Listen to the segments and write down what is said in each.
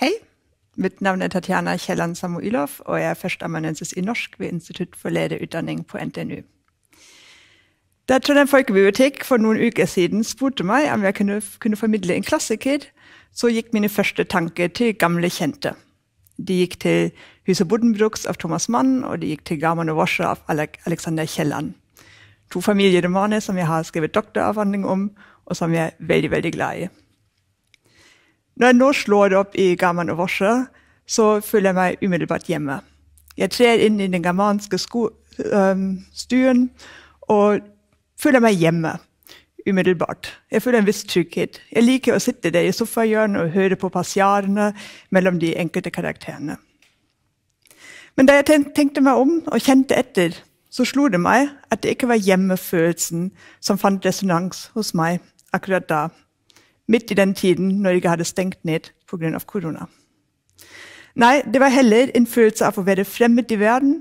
Hei. Mitt navn er Tatjana Kielland Samuilov, og jeg er førsteamanuensis i norsk ved Institutt for lederutdanning på NTNU. Da Trondheim folkebibliotek for noen uker siden spurte meg om jeg kunne, kunne formidle en klassiker, så gikk mine første tanker til gamle kjente. De gikk til Huset Buddenbrooks av Thomas Mann, og de gikk til Garman og Wasche av Alexander Kielland. To familieromaner som jeg har skrevet doktoravhandling om, um, og som jeg er veldig veldig glad i. Når jeg nå slår det opp i Garman og Wasche, så føler jeg meg umiddelbart hjemme. Jeg trer inn i den germanske stuen og føler meg hjemme umiddelbart. Jeg føler en viss trygghet. Jeg liker å sitte der i sofahjørnet og høre på passiarene mellom de enkelte karakterene. Men da jeg tenkte meg om og kjente etter, så slo det meg at det ikke var hjemmefølelsen som fant resonans hos meg akkurat da, midt i den tiden når jeg hadde stengt ned pga. korona. Nei, det var heller en følelse av å være fremmed i verden,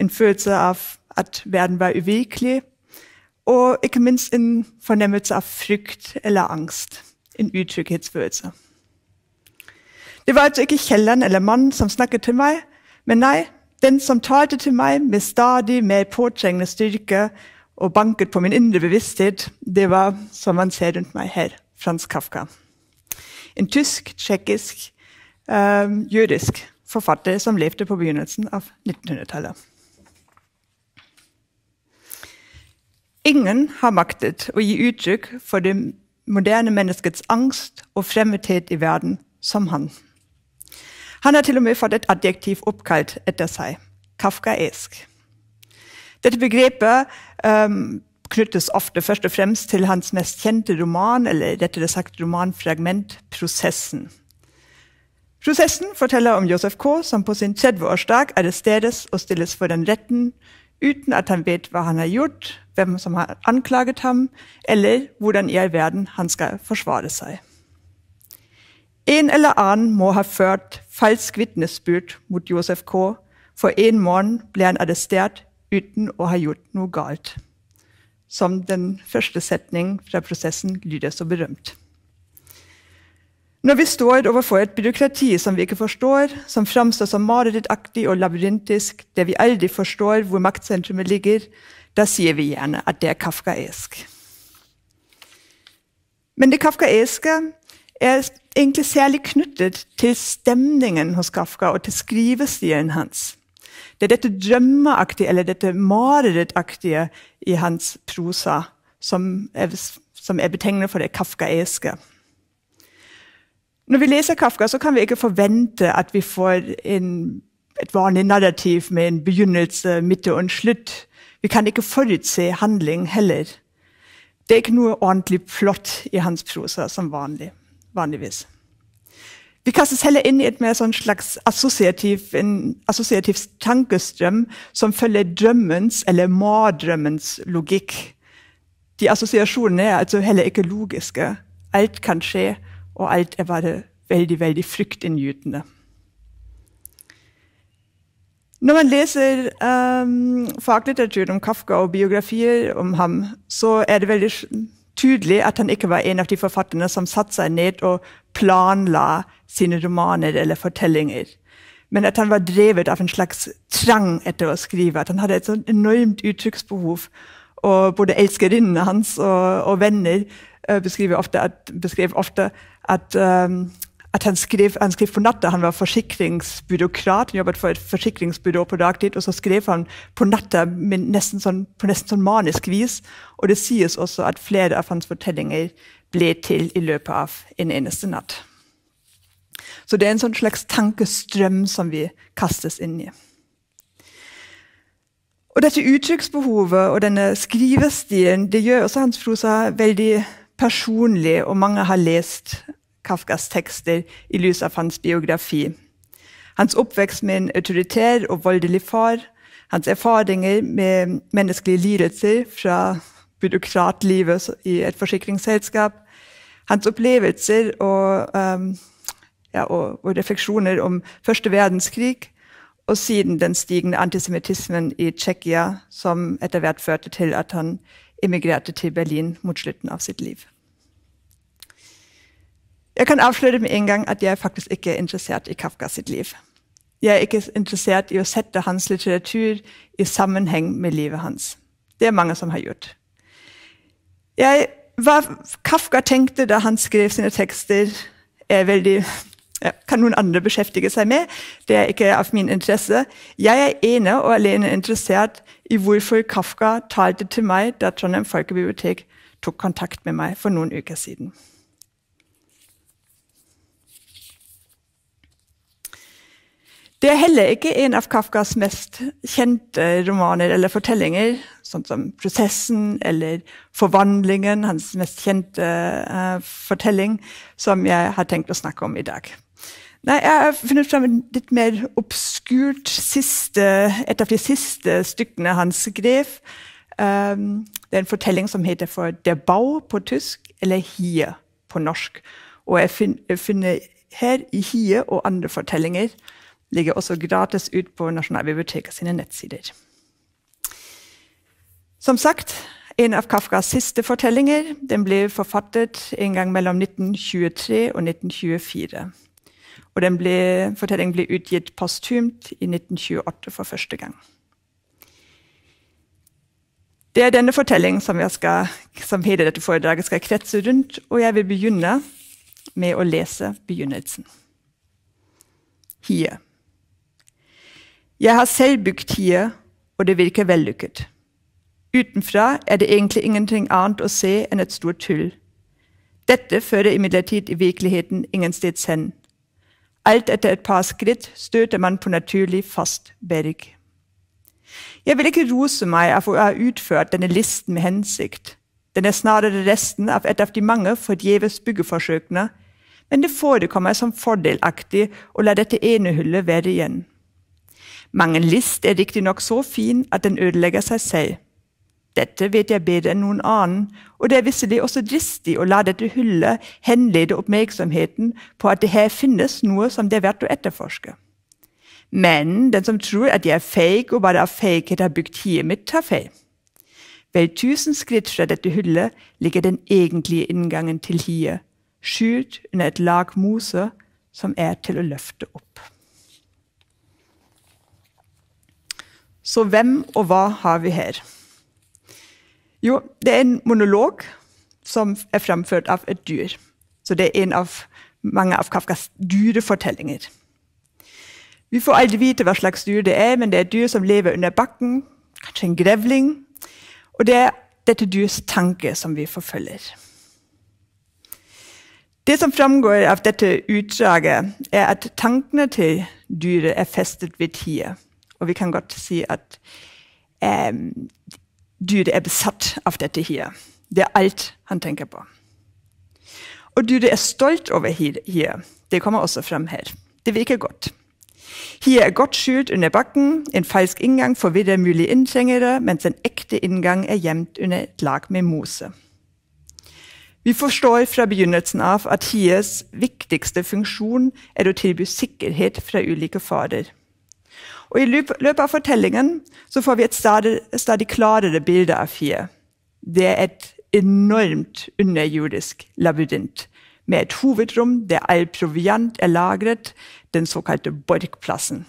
en følelse av at verden var uvirkelig, og ikke minst en fornemmelse av frykt eller angst. En utrygghetsfølelse. Det var altså ikke kjelleren eller mannen som snakket til meg, men nei, den som talte til meg med stadig mer påtrengende styrke og banket på min indre bevissthet, det var, som man ser rundt meg her, Frans Kafka. En tysk, tsjekkisk, øh, eh, jødisk forfatter som levde på begynnelsen av 1900-tallet. Ingen har maktet å gi uttrykk for det moderne menneskets angst og fremmedhet i verden som han. Han har til og med fått et adjektiv oppkalt etter seg kafkaesk. Dette begrepet um, knyttes ofte først og fremst til hans mest kjente roman, eller rettere sagt romanfragment, 'Prosessen'. Prosessen forteller om Josef K., som på sin 30-årsdag arresteres og stilles for den retten uten at han vet hva han har gjort, hvem som har anklaget ham, eller hvordan i all verden han skal forsvare seg. En eller annen må ha ført falsk vitnesbyrd mot Josef K., for en morgen ble han arrestert uten å ha gjort noe galt. Som den første setningen fra prosessen lyder så berømt. Når vi står overfor et byråkrati som vi ikke forstår, som framstår som marerittaktig og labyrintisk, der vi aldri forstår hvor maktsentrumet ligger, da sier vi gjerne at det er kafkaesk. Men det kafkaeske er egentlig særlig knyttet til stemningen hos Kafka og til skrivestilen hans. Det er dette drømmeaktige, eller dette marerittaktige i hans prosa som er, som er betegnet for det kafkaeske. Når vi leser Kafka, så kan vi ikke forvente at vi får en, et vanlig narrativ med en begynnelse, midte og en slutt. Vi kan ikke forutse handling heller. Det er ikke noe ordentlig flott i hans prosa som vanlig, vanligvis. Vi kastes heller inn i et mer sånn slags assosiativ, en assosiativ tankestrøm som følger drømmens eller mardrømmens logikk. De assosiasjonene er altså heller ikke logiske. Alt kan skje, og alt er bare veldig, veldig fryktinngytende. Når man leser um, faglitteratur om Kafka og biografier om ham, så er det veldig tydelig at han ikke var en av de forfatterne som satte seg ned og planla sine romaner eller fortellinger. Men at han var drevet av en slags trang etter å skrive. At han hadde et sånt enormt uttrykksbehov. Og både elskerinnene hans og, og venner uh, øh, beskrev ofte at, beskrev ofte at um, at han skrev, han skrev, på natta. Han var forsikringsbyråkrat. Han jobbet for et forsikringsbyrå på dagtid. Og så skrev han på natta nesten sånn, på nesten sånn manisk vis. Og det sies også at flere av hans fortellinger ble til i løpet av en eneste natt. Så det er en sånn slags tankestrøm som vi kastes inn i. Og dette uttrykksbehovet og denne skrivestilen det gjør også hans prosa veldig personlig, og mange har lest Kafkas tekster i lys av hans biografi. Hans oppvekst med en autoritær og voldelig far, hans erfaringer med menneskelige lidelser fra byråkratlivet i et forsikringsselskap, hans opplevelser og, um, ja, og, og refleksjoner om første verdenskrig, og siden den stigende antisemittismen i Tsjekkia, som etter hvert førte til at han emigrerte til Berlin mot slutten av sitt liv. Jeg kan avsløre med en gang at jeg faktisk ikke er interessert i Kafka sitt liv. Jeg er ikke interessert i å sette hans litteratur i sammenheng med livet hans. Det er mange som har gjort. Jeg, hva Kafka tenkte da han skrev sine tekster, er veldig ja, kan noen andre beskjeftige seg med. Det er ikke av min interesse. Jeg er ene og alene interessert i hvorfor Kafka talte til meg da Trondheim folkebibliotek tok kontakt med meg for noen uker siden. Det er heller ikke en av Kafkas mest kjente romaner eller fortellinger, sånn som 'Prosessen' eller 'Forvandlingen', hans mest kjente uh, fortelling, som jeg har tenkt å snakke om i dag. Nei, Jeg har funnet fram et litt mer obskurt siste, et av de siste stykkene han skrev. Um, ehm, det er en fortelling som heter for 'Der Bau' på tysk, eller 'Hier' på norsk. Og jeg, fin jeg finner her i 'Hier' og andre fortellinger ligger også gratis ut på Nasjonalbibliotekets nettsider. Som sagt, en av Kafkas siste fortellinger den ble forfattet en gang mellom 1923 og 1924. Og den ble, fortellingen ble utgitt postumt i 1928 for første gang. Det er denne fortellingen som, skal, som hele dette foredraget skal kretse rundt, og jeg vil begynne med å lese begynnelsen. Hier jeg har selv bygd hier, og det virker vellykket. Utenfra er det egentlig ingenting annet å se enn et stort tull. Dette fører imidlertid i virkeligheten ingensteds hen. Alt etter et par skritt støter man på naturlig, fast berg. Jeg vil ikke rose meg av å ha utført denne listen med hensikt. Den er snarere resten av et av de mange forgjeves byggeforsøkene, men det forekommer som fordelaktig å la dette ene hullet være igjen. Mange list er riktignok så fin at den ødelegger seg selv. Dette vet jeg bedre enn noen annen, og det er visselig også dristig å la dette hyllet henlede oppmerksomheten på at det her finnes noe som det er verdt å etterforske. Men den som tror at jeg er fake og bare av feighet har bygd hiet mitt, tar feil. Vel tusen skritt fra dette hyllet ligger den egentlige inngangen til hiet, skjult under et lag mose som er til å løfte opp. Så hvem og hva har vi her? Jo, det er en monolog som er fremført av et dyr. Så det er en av mange av Kafkas dyrefortellinger. Vi får aldri vite hva slags dyr det er, men det er et dyr som lever under bakken, kanskje en grevling. Og det er dette dyrs tanke som vi forfølger. Det som framgår av dette utdraget, er at tankene til dyret er festet ved tida. Og vi kan godt si at eh, Dyret er besatt av dette her. Det er alt han tenker på. Og dyret er stolt over her. Det kommer også frem her. Det virker godt. Her er godt skjult under bakken. En falsk inngang for videre mulige inntrengere, mens en ekte inngang er gjemt under et lag med mose. Vi forstår fra begynnelsen av at hiers viktigste funksjon er å tilby sikkerhet fra ulike farer. Og I løpet av fortellingen så får vi et stadig, stadig klarere bilde av Fie. Det er et enormt underjordisk labyrint med et hovedrom der all proviant er lagret, den såkalte Borgplassen.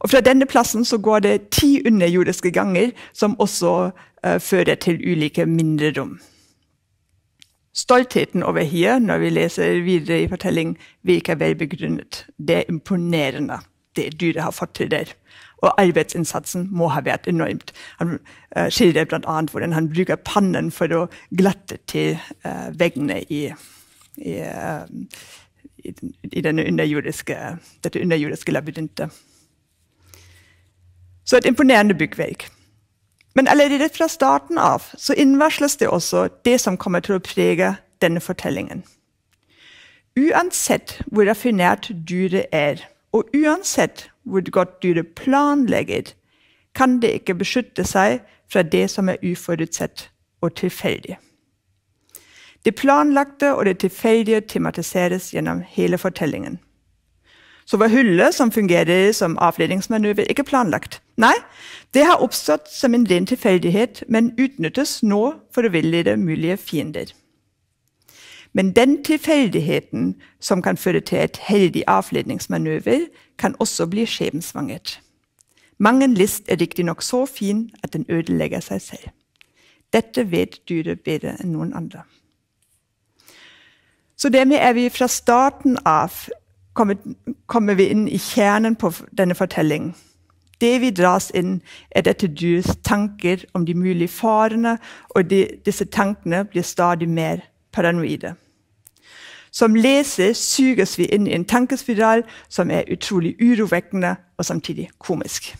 Og Fra denne plassen så går det ti underjordiske ganger, som også uh, fører til ulike mindre rom. Stoltheten over hier, når vi leser videre i fortelling, virker velbegrunnet. Det er imponerende det dyret har fått til der. Og arbeidsinnsatsen må ha vært enormt. Han uh, skildrer bl.a. hvordan han bruker pannen for å glatte til uh, veggene i, i, uh, i, i underjordiske, dette underjordiske labyrintet. Så et imponerende byggverk. Men allerede fra starten av så innvarsles det også det som kommer til å prege denne fortellingen. Uansett hvor raffinert dyret er, og uansett hvor godt dyret planlegger, kan det ikke beskytte seg fra det som er uforutsett og tilfeldig. Det planlagte og det tilfeldige tematiseres gjennom hele fortellingen. Så var hullet som fungerer som avledningsmanøver, ikke planlagt. Nei, det har oppstått som en ren tilfeldighet, men utnyttes nå for å villede mulige fiender. Men den tilfeldigheten som kan føre til et heldig avledningsmanøver, kan også bli skjebnesvangert. Mangen list er riktignok så fin at den ødelegger seg selv. Dette vet dyret bedre enn noen andre. Så dermed er vi fra starten av kommet, kommer vi inn i kjernen på denne fortellingen. Det vi dras inn, er dette dyrets tanker om de mulige farene, og de, disse tankene blir stadig mer paranoide. Som leser suges vi inn i en tankespiral som er utrolig urovekkende og samtidig komisk.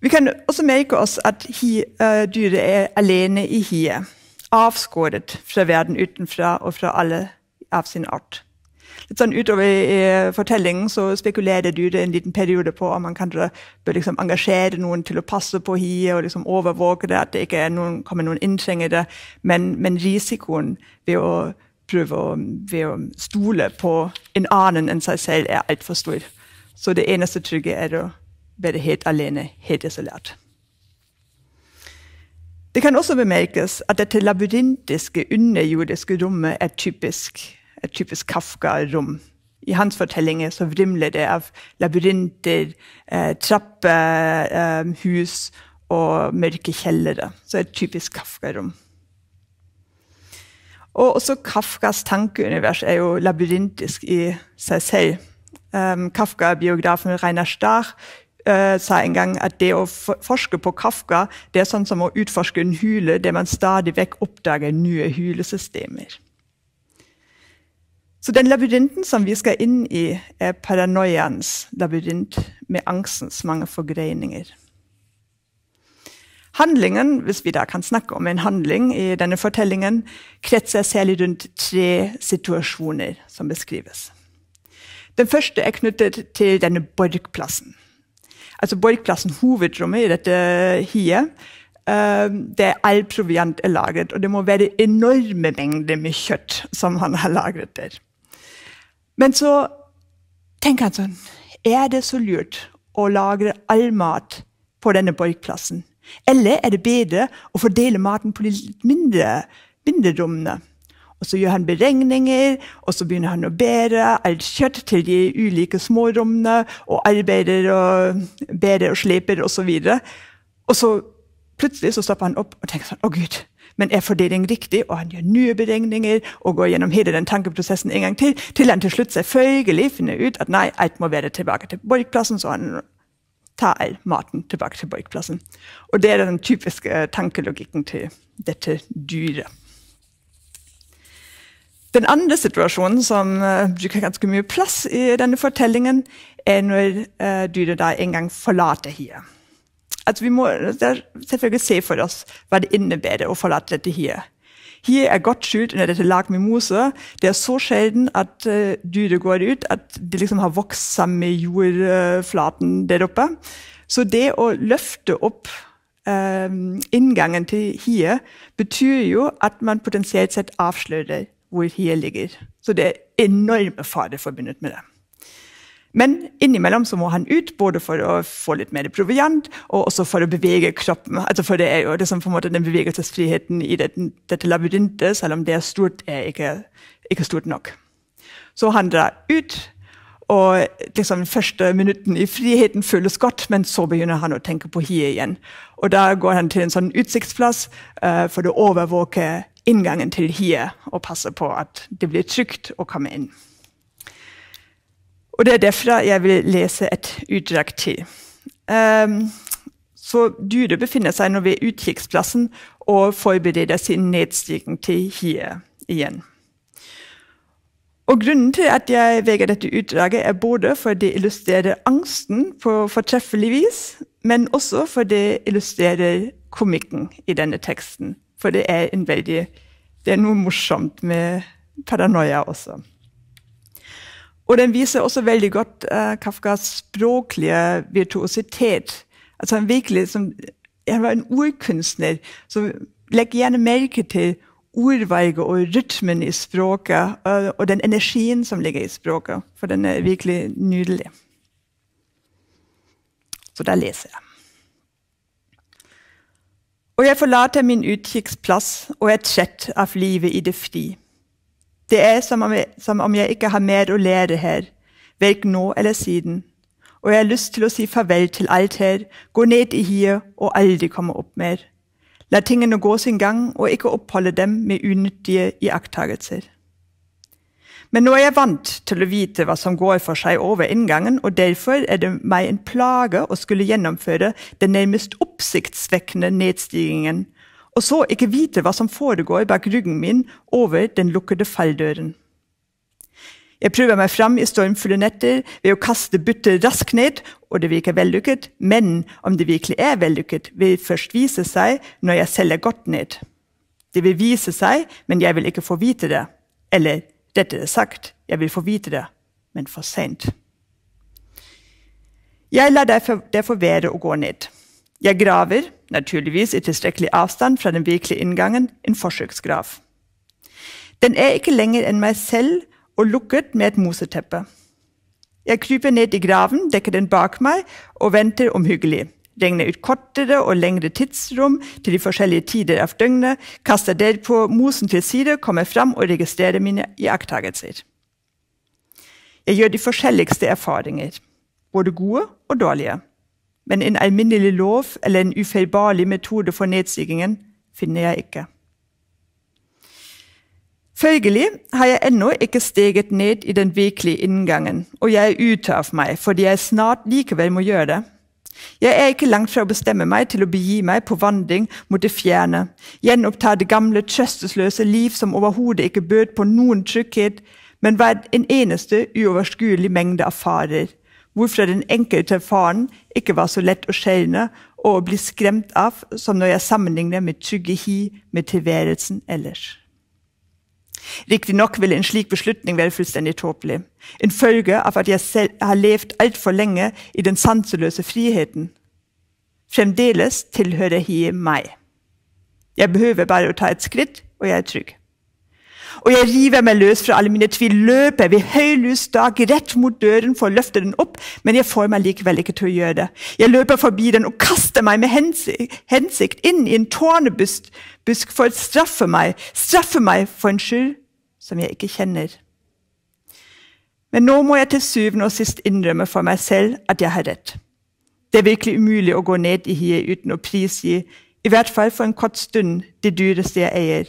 Vi kan også merke oss at hi, eh, dyret er alene i hiet. Avskåret fra verden utenfra og fra alle av sin art litt sånn utover i eh, fortellingen så spekulerer du det en liten periode på om man kanskje bør liksom engasjere noen til å passe på hiet og liksom overvåke det, at det ikke noen, kommer noen inntrengere. Men, men risikoen ved å prøve å, ved å stole på en annen enn seg selv er altfor stor. Så det eneste trygge er å være helt alene, helt isolert. Det kan også bemerkes at dette labyrintiske underjordiske rommet er typisk et typisk Kafka-rom. I hans fortellinger så vrimler det av labyrinter, eh, trappehus eh, og mørke kjellere. Så et typisk Kafka-rom. Og også Kafkas tankeunivers er jo labyrintisk i seg selv. Um, Kafka-biografen Reinar Stach eh, uh, sa en gang at det å forske på Kafka det er sånn som å utforske en hule der man stadig vekk oppdager nye hulesystemer. Så den labyrinten som vi skal inn i, er paranoiaens labyrint med angstens mange forgreininger. Handlingen, hvis vi da kan snakke om en handling i denne fortellingen, kretser særlig rundt tre situasjoner som beskrives. Den første er knyttet til denne borgplassen. Altså borgplassen, hovedrommet i dette hiet, eh, der all proviant er lagret. Og det må være enorme mengder med kjøtt som han har lagret der. Men så tenker han sånn Er det så lurt å lagre all mat på denne borgplassen? Eller er det bedre å fordele maten på de litt mindre, mindre rommene? Og så gjør han beregninger, og så begynner han å bære alt kjøtt til de ulike smårommene, og arbeider og bærer og sleper osv. Og, så og så plutselig så stopper han opp og tenker sånn Å, oh, Gud, men er fordeling riktig? Og han gjør nye beregninger og går gjennom hele den tankeprosessen en gang til, til han til slutt selvfølgelig finner ut at nei, alt må være tilbake til Borgplassen. så han tar all maten tilbake til Borgplassen. Og det er den typiske eh, tankelogikken til dette dyret. Den andre situasjonen som eh, bruker ganske mye plass i denne fortellingen, er når eh, dyret da en gang forlater hiet at vi må selvfølgelig se for oss hva det innebærer å forlate dette her. Her er godt skjult under dette lag med mose. Det er så sjelden at uh, dyret går ut, at det liksom har vokst sammen med jordflaten der oppe. Så det å løfte opp um, inngangen til hiet betyr jo at man potensielt sett avslører hvor hiet ligger. Så det er enorme farer forbundet med det. Men innimellom så må han ut, både for å få litt mer proviant og også for å bevege kroppen. Altså for Det er jo det som på en måte den bevegelsesfriheten i det, dette labyrintet, selv om det er stort, er ikke, ikke stort nok. Så han drar ut, og liksom første minutten i friheten føles godt, men så begynner han å tenke på hiet igjen. Og Da går han til en sånn utsiktsplass uh, for å overvåke inngangen til hiet og passe på at det blir trygt å komme inn. Og det er derfra jeg vil lese et utdrag til. Um, så dyret befinner seg nå ved utkikksplassen og forbereder sin nedstigning til hiet igjen. Og Grunnen til at jeg veger dette utdraget, er både for det illustrerer angsten på fortreffelig vis, men også for det illustrerer komikken i denne teksten. For det er, veldig, det er noe morsomt med paranoia også. Og den viser også veldig godt uh, Kafkas språklige virtuositet. Altså han virkelig som, Han var en ordkunstner. som legger gjerne merke til ordvalget og rytmen i språket, og, og den energien som ligger i språket, for den er virkelig nydelig. Så da leser jeg. Og jeg forlater min utkikksplass og et sjett av livet i det fri. Det er som om, jeg, som om jeg ikke har mer å lære her, verken nå eller siden. Og jeg har lyst til å si farvel til alt her, gå ned i hiet og aldri komme opp mer. La tingene gå sin gang, og ikke oppholde dem med unyttige iakttagelser. Men nå er jeg vant til å vite hva som går for seg over inngangen, og derfor er det meg en plage å skulle gjennomføre den nærmest oppsiktsvekkende nedstigningen og så ikke vite hva som foregår bak ryggen min over den lukkede falldøren. Jeg prøver meg fram i stormfulle netter ved å kaste byttet raskt ned, og det virker vellykket, men om det virkelig er vellykket, vil først vise seg når jeg selv er gått ned. Det vil vise seg, men jeg vil ikke få vite det. Eller dette er sagt, jeg vil få vite det, men for seint. Jeg lar derfor være å gå ned. Jeg graver, naturligvis i tilstrekkelig avstand fra den virkelige inngangen, en forsøksgrav. Den er ikke lenger enn meg selv og lukket med et moseteppe. Jeg kryper ned i graven, dekker den bak meg og venter omhyggelig. Regner ut kortere og lengre tidsrom til de forskjellige tider av døgnet, kaster derpå mosen til side, kommer fram og registrerer mine iakttagelser. Jeg gjør de forskjelligste erfaringer, både gode og dårlige men en alminnelig lov eller en ufeilbarlig metode for nedstigningen finner jeg ikke. Følgelig har jeg ennå ikke steget ned i den virkelige inngangen, og jeg er ute av meg fordi jeg snart likevel må gjøre det. Jeg er ikke langt fra å bestemme meg til å begi meg på vandring mot det fjerne, gjenoppta det gamle, trøstesløse liv som overhodet ikke bød på noen trygghet, men var en eneste uoverskuelig mengde av farer, hvorfor den enkelte faren ikke var så lett å skjelne og bli skremt av som når jeg sammenligner med trygge hi med tilværelsen ellers. Riktignok ville en slik beslutning være fullstendig tåpelig. En følge av at jeg selv har levd altfor lenge i den sanseløse friheten. Fremdeles tilhører hi meg. Jeg behøver bare å ta et skritt, og jeg er trygg og jeg river meg løs fra alle mine tvil. Løper ved høylys dag rett mot døren for å løfte den opp, men jeg får meg likevel ikke til å gjøre det. Jeg løper forbi den og kaster meg med hensikt inn i en tårnebusk for å straffe meg, straffe meg for en skyld som jeg ikke kjenner. Men nå må jeg til syvende og sist innrømme for meg selv at jeg har rett. Det er virkelig umulig å gå ned i hiet uten å prisgi, i hvert fall for en kort stund, det dyreste jeg eier,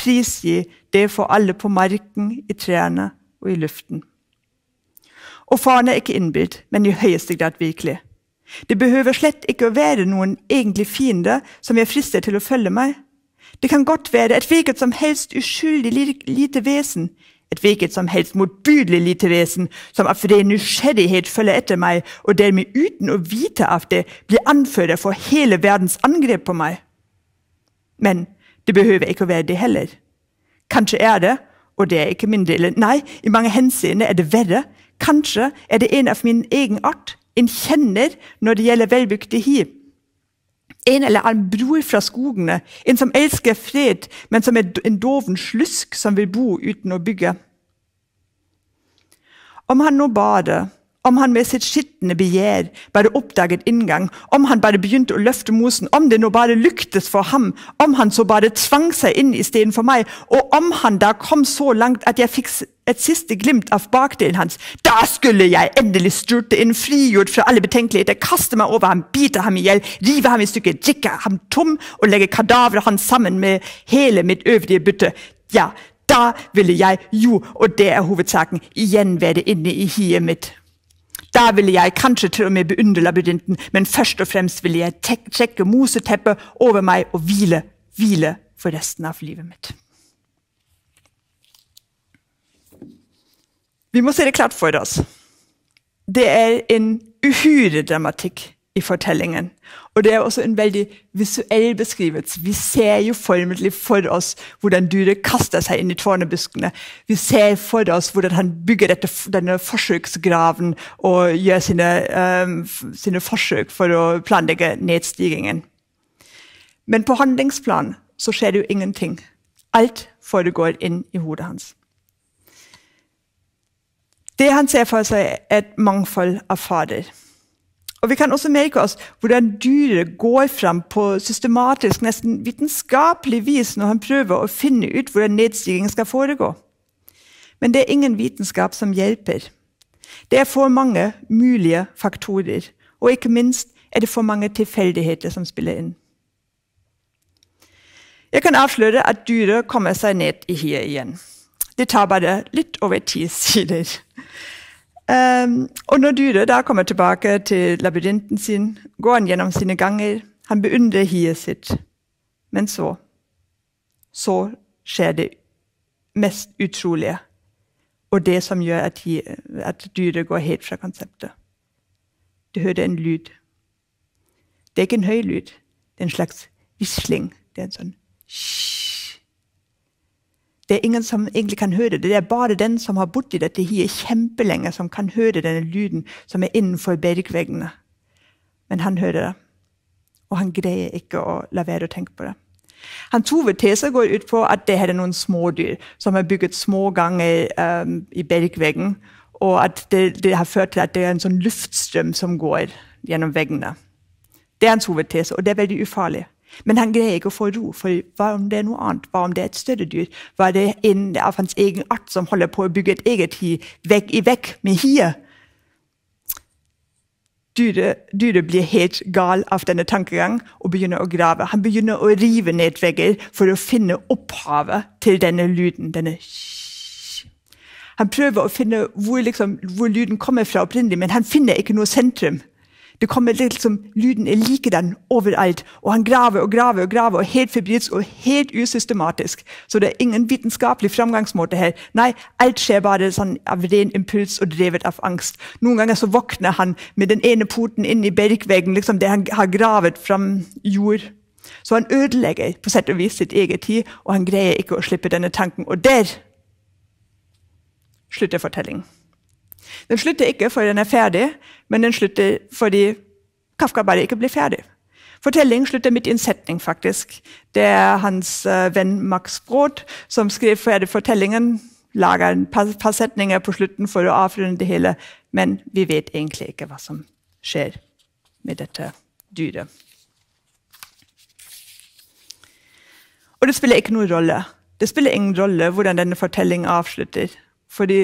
prisgi det for alle på marken, i trærne og i luften. Og faren er ikke innbitt, men i høyeste grad virkelig. Det behøver slett ikke å være noen egentlig fiende som jeg frister til å følge meg. Det kan godt være et hvilket som helst uskyldig lite vesen, et hvilket som helst motbydelig lite vesen som av ren nysgjerrighet følger etter meg, og dermed uten å vite av det blir anfører for hele verdens angrep på meg. Men det behøver ikke å være det heller. Kanskje er det, og det er ikke mindre, del. Nei, i mange henseender er det verre. Kanskje er det en av min egen art, en kjenner når det gjelder velbygde hi. En eller annen bror fra skogene, en som elsker fred, men som er en doven slusk som vil bo uten å bygge. Om han nå bader, om han med sitt skitne begjær bare oppdaget inngang, om han bare begynte å løfte mosen, om det nå bare lyktes for ham, om han så bare tvang seg inn istedenfor meg, og om han da kom så langt at jeg fikk et siste glimt av bakdelen hans, da skulle jeg endelig styrte inn, frigjort fra alle betenkeligheter, kaste meg over ham, bite ham i hjel, rive ham i stykker, drikke ham tom og legge kadaveret hans sammen med hele mitt øvrige bytte. Ja, da ville jeg jo, og det er hovedsaken, igjen være inne i hiet mitt. Da ville jeg kanskje til og med beundre labyrinten, men først og fremst ville jeg trekke moseteppet over meg og hvile, hvile for resten av livet mitt. Vi må se det klart for oss. Det er en uhyre dramatikk i fortellingen. Og det er også en veldig visuell beskrivelse. Vi ser jo formelig for oss hvordan dyret kaster seg inn i tårnebuskene. Vi ser for oss hvordan han bygger dette, denne forsøksgraven og gjør sine, um, sine forsøk for å planlegge nedstigningen. Men på handlingsplan så skjer det jo ingenting. Alt foregår inn i hodet hans. Det han ser for seg, er et mangfold av fader. Og Vi kan også merke oss hvordan dyret går frem på systematisk, nesten vitenskapelig vis når han prøver å finne ut hvordan nedstigningen skal foregå. Men det er ingen vitenskap som hjelper. Det er for mange mulige faktorer. Og ikke minst er det for mange tilfeldigheter som spiller inn. Jeg kan avsløre at dyret kommer seg ned i hiet igjen. Det tar bare litt over ti sider. Um, og når Dyre da kommer tilbake til labyrinten sin, går han gjennom sine ganger. Han beundrer hiet sitt. Men så Så skjer det mest utrolige. Og det som gjør at, at dyret går helt fra konseptet. Du hører en lyd. Det er ikke en høy lyd. Det er en slags visling. Det er en sånn det er ingen som egentlig kan høre det. Det er bare den som har bodd i dette hiet kjempelenge, som kan høre denne lyden som er innenfor bergveggene. Men han hører det, og han greier ikke å la være å tenke på det. Hans hovedtese går ut på at det her er noen smådyr som har bygget små ganger um, i bergveggen, og at det, det, har ført til at det er en sånn luftstrøm som går gjennom veggene. Det er hans hovedtese, og det er veldig ufarlig. Men han greier ikke å få ro, for hva om det er noe annet? Hva om det er et større dyr? Hva er det en av hans egen art som holder på å bygge et eget hi vegg i vekk med hiet? Dyret, dyret blir helt gal av denne tankegang og begynner å grave. Han begynner å rive ned vegger for å finne opphavet til denne lyden. denne Han prøver å finne hvor, liksom, hvor lyden kommer fra opprinnelig, men han finner ikke noe sentrum. Det kommer liksom, Lyden er likedan overalt. Og han graver og graver og graver, og helt febrilsk og helt usystematisk. Så det er ingen vitenskapelig framgangsmåte her. Nei, alt skjer bare sånn av ren impuls og drevet av angst. Noen ganger så våkner han med den ene poten inn i bergveggen liksom, der han har gravet fram jord. Så han ødelegger på sett og vis sitt eget tid, og han greier ikke å slippe denne tanken. Og der slutter fortellingen. Den slutter ikke fordi den er ferdig, men den slutter fordi Kafka bare ikke blir ferdig. Fortellingen slutter midt i en setning, faktisk. Det er hans eh, venn Max Brod som skrev ferdig fortellingen, lager en par, par setninger på slutten for å avrunde det hele, men vi vet egentlig ikke hva som skjer med dette dyret. Og det spiller ikke noen rolle. Det spiller ingen rolle hvordan denne fortellingen avslutter. Fordi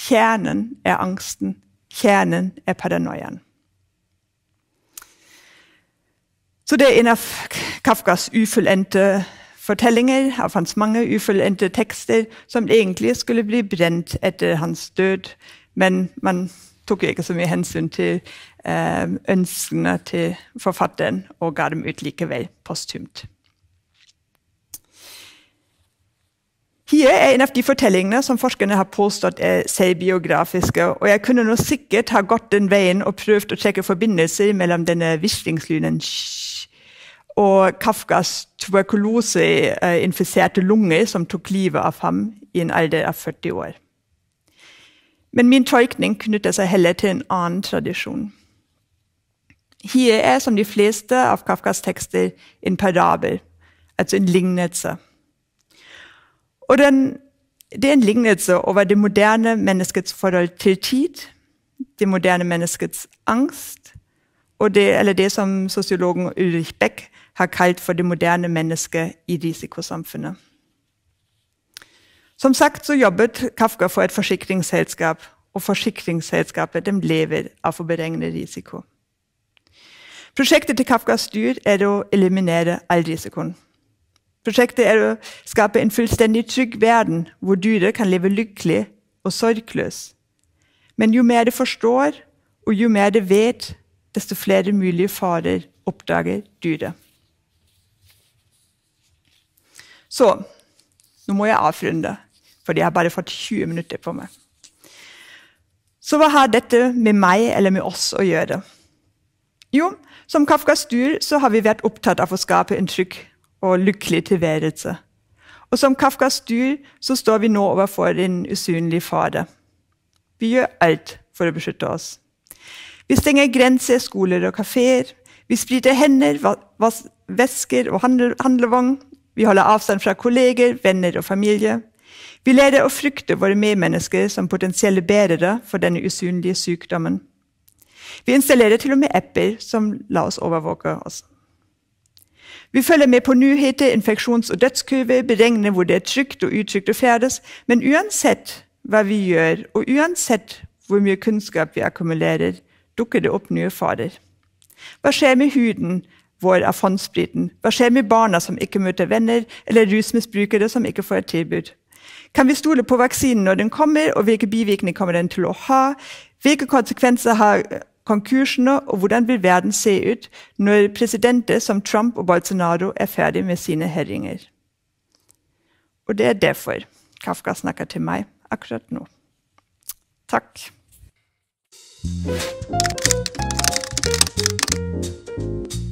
Kjernen er angsten. Kjernen er paranoiaen. Så det er en av Kafkas ufullendte fortellinger, av hans mange ufullendte tekster, som egentlig skulle bli brent etter hans død, men man tok ikke så mye hensyn til eh, ønskene til forfatteren og ga dem ut likevel posthumt. Her er en av de fortellingene som forskerne har påstått er selvbiografiske, og jeg kunne nå sikkert ha gått den veien og prøvd å trekke forbindelser mellom denne vislingslynen og Kafkas tuberkuloseinfiserte lunger som tok livet av ham i en alder av 40 år. Men min tolkning knytter seg heller til en annen tradisjon. Hier er, som de fleste av Kafkas tekster, en parabel, altså en lignelse. Og den, det er en lignelse over det moderne menneskets forhold til tid, det moderne menneskets angst, og det, eller det som sosiologen Ulrich Beck har kalt for det moderne mennesket i risikosamfunnet. Som sagt så jobbet Kafka for et forsikringsselskap, og forsikringsselskapet dem lever av å beregne risiko. Prosjektet til Kafkas styr er å eliminere all risikoen. Prosjektet er å skape en fullstendig trygg verden hvor dyret kan leve lykkelig og sorgløs. Men jo mer det forstår, og jo mer det vet, desto flere mulige farer oppdager dyret. Så nå må jeg avrunde, for jeg har bare fått 20 minutter på meg. Så hva har dette med meg eller med oss å gjøre? Jo, som Kafkas dyr så har vi vært opptatt av å skape en trygg og lykkelig tilværelse. Og som Kafkas dyr så står vi nå overfor en usynlig fare. Vi gjør alt for å beskytte oss. Vi stenger grenser, skoler og kafeer. Vi spriter hender, væsker og handlevogn. Vi holder avstand fra kolleger, venner og familie. Vi lærer å frykte våre medmennesker som potensielle bærere for denne usynlige sykdommen. Vi installerer til og med apper som lar oss overvåke oss. Vi følger med på nyheter, infeksjons- og dødskurver, beregner hvor det er trygt og utrygt å ferdes. Men uansett hva vi gjør, og uansett hvor mye kunnskap vi akkumulerer, dukker det opp nye farer. Hva skjer med huden vår av fondspriten? Hva skjer med barna som ikke møter venner, eller rusmisbrukere som ikke får et tilbud? Kan vi stole på vaksinen når den kommer, og hvilke bivirkninger kommer den til å ha? Hvilke konsekvenser har konkursene og hvordan vil verden se ut når presidenter som Trump og Bolsonaro er ferdig med sine herringer. Og det er derfor Kafka snakker til meg akkurat nå. Takk. Thank you.